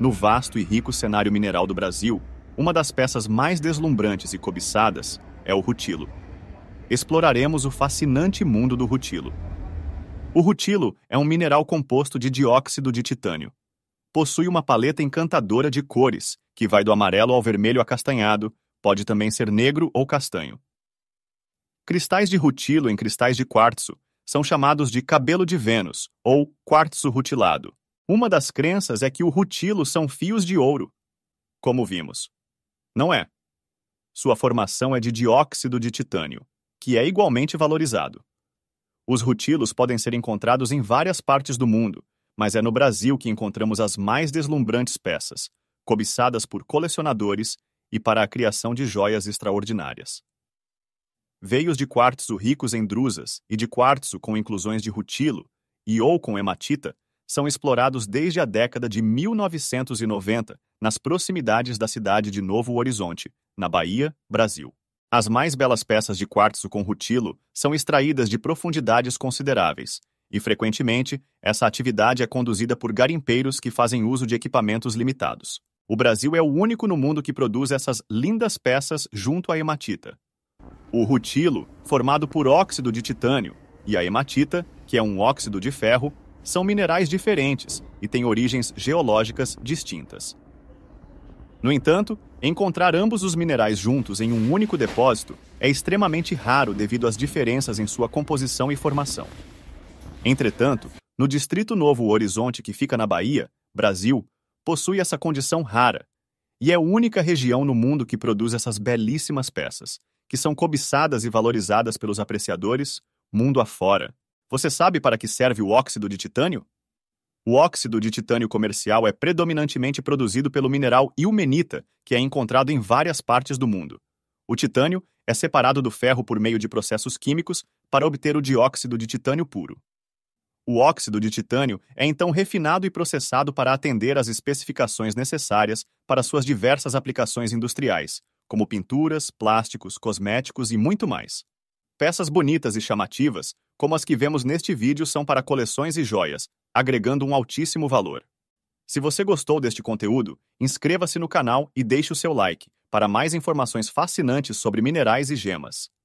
No vasto e rico cenário mineral do Brasil, uma das peças mais deslumbrantes e cobiçadas é o rutilo. Exploraremos o fascinante mundo do rutilo. O rutilo é um mineral composto de dióxido de titânio. Possui uma paleta encantadora de cores, que vai do amarelo ao vermelho acastanhado, pode também ser negro ou castanho. Cristais de rutilo em cristais de quartzo são chamados de cabelo de Vênus ou quartzo rutilado. Uma das crenças é que o rutilo são fios de ouro, como vimos. Não é. Sua formação é de dióxido de titânio, que é igualmente valorizado. Os rutilos podem ser encontrados em várias partes do mundo, mas é no Brasil que encontramos as mais deslumbrantes peças, cobiçadas por colecionadores e para a criação de joias extraordinárias. Veios de quartzo ricos em drusas e de quartzo com inclusões de rutilo e ou com hematita são explorados desde a década de 1990 nas proximidades da cidade de Novo Horizonte, na Bahia, Brasil. As mais belas peças de quartzo com rutilo são extraídas de profundidades consideráveis, e frequentemente essa atividade é conduzida por garimpeiros que fazem uso de equipamentos limitados. O Brasil é o único no mundo que produz essas lindas peças junto à hematita. O rutilo, formado por óxido de titânio, e a hematita, que é um óxido de ferro, são minerais diferentes e têm origens geológicas distintas. No entanto, encontrar ambos os minerais juntos em um único depósito é extremamente raro devido às diferenças em sua composição e formação. Entretanto, no Distrito Novo Horizonte, que fica na Bahia, Brasil, possui essa condição rara e é a única região no mundo que produz essas belíssimas peças, que são cobiçadas e valorizadas pelos apreciadores mundo afora. Você sabe para que serve o óxido de titânio? O óxido de titânio comercial é predominantemente produzido pelo mineral ilmenita, que é encontrado em várias partes do mundo. O titânio é separado do ferro por meio de processos químicos para obter o dióxido de titânio puro. O óxido de titânio é então refinado e processado para atender às especificações necessárias para suas diversas aplicações industriais, como pinturas, plásticos, cosméticos e muito mais. Peças bonitas e chamativas como as que vemos neste vídeo, são para coleções e joias, agregando um altíssimo valor. Se você gostou deste conteúdo, inscreva-se no canal e deixe o seu like para mais informações fascinantes sobre minerais e gemas.